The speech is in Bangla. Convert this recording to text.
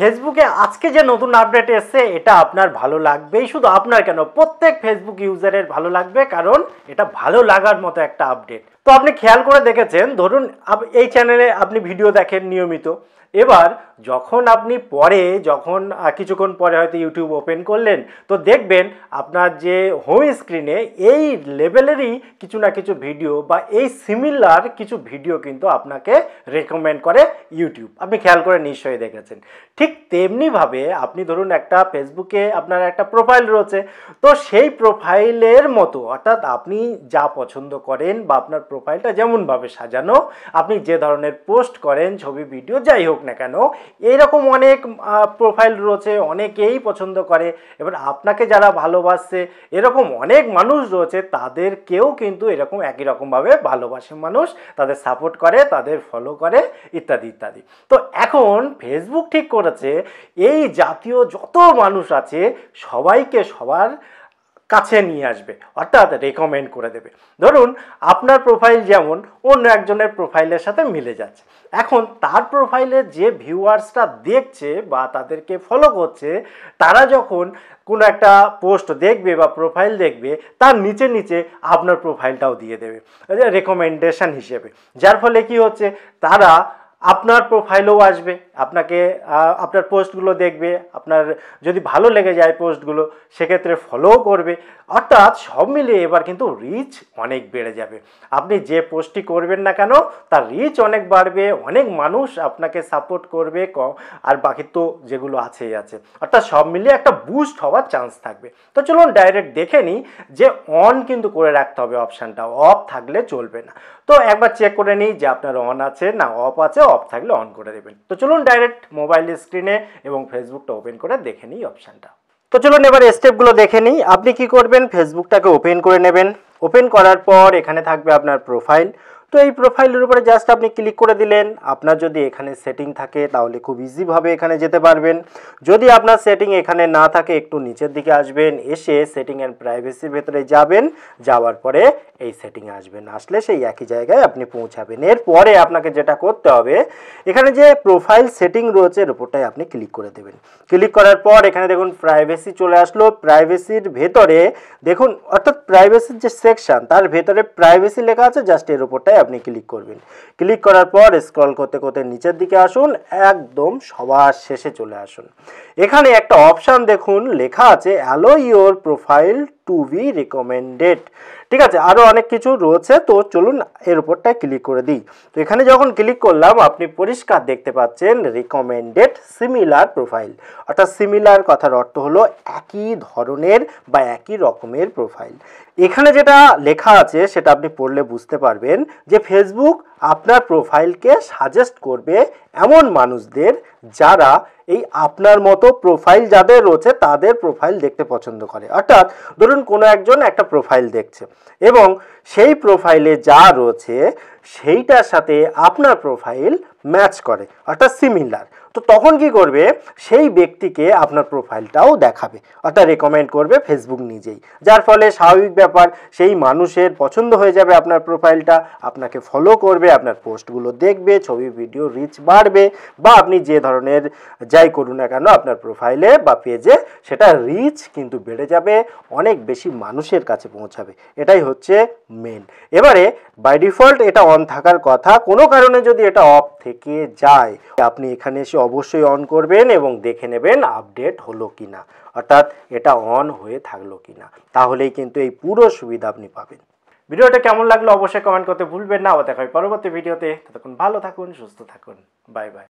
ফেসবুকে আজকে যে নতুন আপডেট এসছে এটা আপনার ভালো লাগবেই শুধু আপনার কেন প্রত্যেক ফেসবুক ইউজারের ভালো লাগবে কারণ এটা ভালো লাগার মতো একটা আপডেট তো আপনি খেয়াল করে দেখেছেন ধরুন এই চ্যানেলে আপনি ভিডিও দেখেন নিয়মিত এবার যখন আপনি পরে যখন কিছুক্ষণ পরে হয়তো ইউটিউব ওপেন করলেন তো দেখবেন আপনার যে হোম স্ক্রিনে এই লেভেলেরই কিছু না কিছু ভিডিও বা এই সিমিলার কিছু ভিডিও কিন্তু আপনাকে রেকমেন্ড করে ইউটিউব আপনি খেয়াল করে নিশ্চয়ই দেখেছেন ঠিক তেমনিভাবে আপনি ধরুন একটা ফেসবুকে আপনার একটা প্রোফাইল রয়েছে তো সেই প্রোফাইলের মতো অর্থাৎ আপনি যা পছন্দ করেন বা আপনার প্রোফাইলটা যেমনভাবে সাজানো আপনি যে ধরনের পোস্ট করেন ছবি ভিডিও যাই হোক না কেন এইরকম অনেক প্রোফাইল রয়েছে অনেকেই পছন্দ করে এবার আপনাকে যারা ভালোবাসছে এরকম অনেক মানুষ রয়েছে তাদেরকেও কিন্তু এরকম একই রকমভাবে ভালোবাসে মানুষ তাদের সাপোর্ট করে তাদের ফলো করে ইত্যাদি ইত্যাদি তো এখন ফেসবুক ঠিক করেছে এই জাতীয় যত মানুষ আছে সবাইকে সবার কাছে নিয়ে আসবে অর্থাৎ রেকমেন্ড করে দেবে ধরুন আপনার প্রোফাইল যেমন অন্য একজনের প্রোফাইলের সাথে মিলে যাচ্ছে এখন তার প্রোফাইলে যে ভিউয়ার্সটা দেখছে বা তাদেরকে ফলো করছে তারা যখন কোনো একটা পোস্ট দেখবে বা প্রোফাইল দেখবে তার নিচে নিচে আপনার প্রোফাইলটাও দিয়ে দেবে রেকমেন্ডেশন হিসেবে যার ফলে কি হচ্ছে তারা আপনার প্রোফাইলও আসবে আপনাকে আপনার পোস্টগুলো দেখবে আপনার যদি ভালো লেগে যায় পোস্টগুলো সেক্ষেত্রে ফলোও করবে অর্থাৎ সব মিলিয়ে এবার কিন্তু রিচ অনেক বেড়ে যাবে আপনি যে পোস্টটি করবেন না কেন তার রিচ অনেক বাড়বে অনেক মানুষ আপনাকে সাপোর্ট করবে আর বাকি তো যেগুলো আছেই আছে অর্থাৎ সব মিলিয়ে একটা বুস্ট হওয়ার চান্স থাকবে তো চলুন ডাইরেক্ট দেখে নিই যে অন কিন্তু করে রাখতে হবে অপশানটা অফ থাকলে চলবে না তো একবার চেক করে নিই যে আপনার অন আছে না অফ আছে অফ থাকলে অন করে দেবেন তো চলুন ডাইরেক্ট মোবাইল স্ক্রিনে এবং ফেসবুকটা ওপেন করে দেখে নিই অপশানটা তো চলুন এবার স্টেপগুলো দেখে নিই আপনি কি করবেন ফেসবুকটাকে ওপেন করে নেবেন ওপেন করার পর এখানে থাকবে আপনার প্রোফাইল তো এই প্রোফাইলের উপরে জাস্ট আপনি ক্লিক করে দিলেন আপনার যদি এখানে সেটিং থাকে তাহলে খুব ইজিভাবে এখানে যেতে পারবেন যদি আপনার সেটিং এখানে না থাকে একটু নিচের দিকে আসবেন এসে সেটিং অ্যান্ড প্রাইভেসির ভেতরে যাবেন যাওয়ার পরে এই সেটিং আসবেন আসলে সেই একই জায়গায় আপনি পৌঁছাবেন এরপরে আপনাকে যেটা করতে হবে এখানে যে প্রোফাইল সেটিং রয়েছে এর উপরটাই আপনি ক্লিক করে দেবেন ক্লিক করার পর এখানে দেখুন প্রাইভেসি চলে আসলো প্রাইভেসির ভেতরে দেখুন অর্থাৎ প্রাইভেসির যে সেকশান তার ভেতরে প্রাইভেসি লেখা আছে জাস্ট এর উপরটাই আপনি ক্লিক করবেন ক্লিক করার পর স্ক্রল করতে করতে নিচের দিকে আসুন একদম সবার শেষে চলে আসুন এখানে একটা অপশান দেখুন লেখা আছে allow your profile to be recommended ঠিক আছে আরও অনেক কিছু রয়েছে তো চলুন এর উপরটায় ক্লিক করে দিই তো এখানে যখন ক্লিক করলাম আপনি পরিষ্কার দেখতে পাচ্ছেন রেকমেন্ডেড সিমিলার প্রোফাইল অর্থাৎ সিমিলার কথার অর্থ হলো একই ধরনের বা একই রকমের প্রোফাইল এখানে যেটা লেখা আছে সেটা আপনি পড়লে বুঝতে পারবেন যে ফেসবুক আপনার প্রোফাইলকে সাজেস্ট করবে এমন মানুষদের যারা এই আপনার মতো প্রোফাইল যাদের রয়েছে তাদের প্রোফাইল দেখতে পছন্দ করে অর্থাৎ ধরুন কোনো একজন একটা প্রোফাইল দেখছে এবং সেই প্রোফাইলে যা রয়েছে সেইটার সাথে আপনার প্রোফাইল ম্যাচ করে অর্থাৎ সিমিলার তো তখন কি করবে সেই ব্যক্তিকে আপনার প্রোফাইলটাও দেখাবে অর্থাৎ রেকমেন্ড করবে ফেসবুক নিজেই যার ফলে স্বাভাবিক ব্যাপার সেই মানুষের পছন্দ হয়ে যাবে আপনার প্রোফাইলটা আপনাকে ফলো করবে আপনার পোস্টগুলো দেখবে ছবি ভিডিও রিচ বাড়বে বা আপনি যে ধরনের যাই করুন না কেন আপনার প্রোফাইলে বা পেজে সেটা রিচ কিন্তু বেড়ে যাবে অনেক বেশি মানুষের কাছে পৌঁছাবে এটাই হচ্ছে মেন এবারে বাই ডিফল্ট এটা অন থাকার কথা কোনো কারণে যদি এটা অফ থেকে যায় আপনি এখানে এসে অবশ্যই অন করবেন এবং দেখে নেবেন আপডেট হলো কি না অর্থাৎ এটা অন হয়ে থাকলো কি না তাহলেই কিন্তু এই পুরো সুবিধা আপনি পাবেন ভিডিওটা কেমন লাগলো অবশ্যই কমেন্ট করতে ভুলবেন না আবার দেখা হয় পরবর্তী ভিডিওতে ততক্ষণ ভালো থাকুন সুস্থ থাকুন বাই বাই